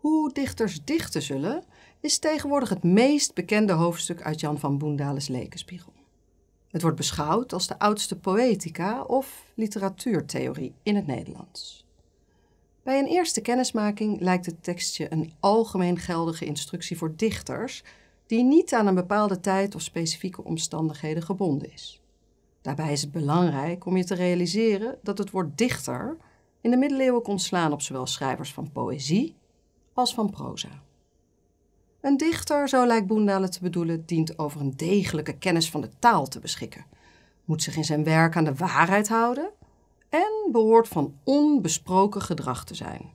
hoe dichters dichten zullen, is tegenwoordig het meest bekende hoofdstuk uit Jan van Boendales Lekenspiegel. Het wordt beschouwd als de oudste poëtica of literatuurtheorie in het Nederlands. Bij een eerste kennismaking lijkt het tekstje een algemeen geldige instructie voor dichters die niet aan een bepaalde tijd of specifieke omstandigheden gebonden is. Daarbij is het belangrijk om je te realiseren dat het woord dichter in de middeleeuwen kon slaan op zowel schrijvers van poëzie van proza. Een dichter, zo lijkt Boendale te bedoelen, dient over een degelijke kennis van de taal te beschikken, moet zich in zijn werk aan de waarheid houden en behoort van onbesproken gedrag te zijn.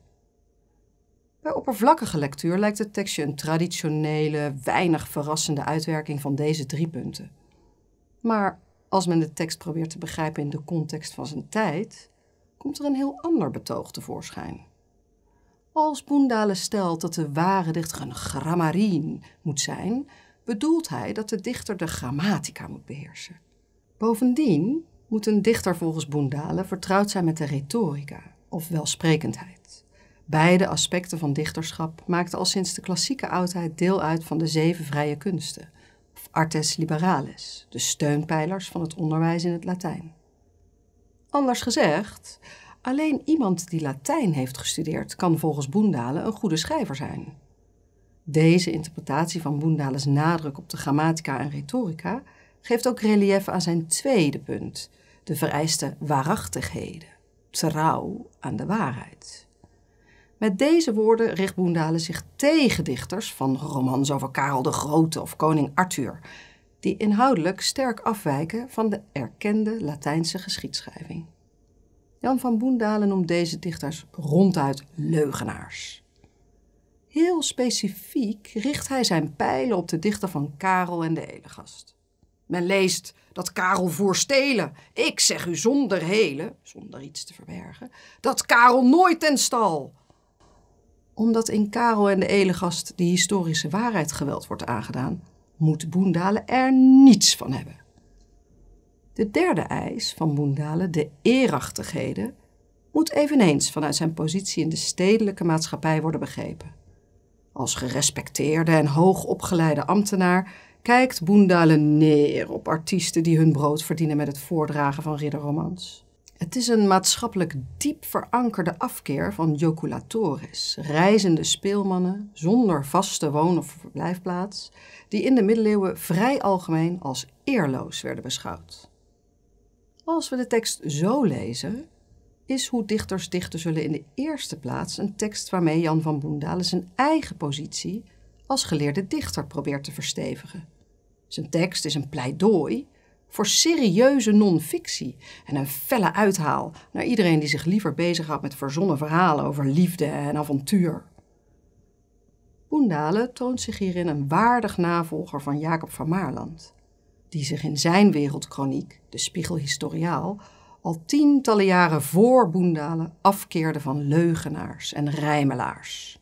Bij oppervlakkige lectuur lijkt het tekstje een traditionele, weinig verrassende uitwerking van deze drie punten. Maar als men de tekst probeert te begrijpen in de context van zijn tijd, komt er een heel ander betoog tevoorschijn. Als Boendale stelt dat de ware dichter een grammarien moet zijn, bedoelt hij dat de dichter de grammatica moet beheersen. Bovendien moet een dichter volgens Boendale vertrouwd zijn met de retorica, of welsprekendheid. Beide aspecten van dichterschap maakten al sinds de klassieke oudheid deel uit van de zeven vrije kunsten, of artes liberales, de steunpijlers van het onderwijs in het Latijn. Anders gezegd, Alleen iemand die Latijn heeft gestudeerd kan volgens Boendalen een goede schrijver zijn. Deze interpretatie van Boendalen's nadruk op de grammatica en retorica geeft ook relief aan zijn tweede punt, de vereiste waarachtigheden, trouw aan de waarheid. Met deze woorden richt Boendalen zich tegen dichters van romans over Karel de Grote of koning Arthur, die inhoudelijk sterk afwijken van de erkende Latijnse geschiedschrijving. Jan van Boendalen noemt deze dichters ronduit leugenaars. Heel specifiek richt hij zijn pijlen op de dichter van Karel en de Elegast. Men leest dat Karel voor stelen, ik zeg u zonder helen, zonder iets te verbergen, dat Karel nooit ten stal. Omdat in Karel en de Elegast de historische waarheid geweld wordt aangedaan, moet Boendalen er niets van hebben. De derde eis van Moendalen, de eerachtigheden, moet eveneens vanuit zijn positie in de stedelijke maatschappij worden begrepen. Als gerespecteerde en hoogopgeleide ambtenaar kijkt Boendalen neer op artiesten die hun brood verdienen met het voordragen van ridderromans. Het is een maatschappelijk diep verankerde afkeer van joculatores, reizende speelmannen zonder vaste woon- of verblijfplaats, die in de middeleeuwen vrij algemeen als eerloos werden beschouwd. Als we de tekst zo lezen, is hoe dichters dichten zullen in de eerste plaats een tekst waarmee Jan van Boendalen zijn eigen positie als geleerde dichter probeert te verstevigen. Zijn tekst is een pleidooi voor serieuze non-fictie en een felle uithaal naar iedereen die zich liever bezighoudt met verzonnen verhalen over liefde en avontuur. Boendalen toont zich hierin een waardig navolger van Jacob van Maarland die zich in zijn wereldkroniek, de Spiegel Historiaal, al tientallen jaren voor Boendalen afkeerde van leugenaars en rijmelaars.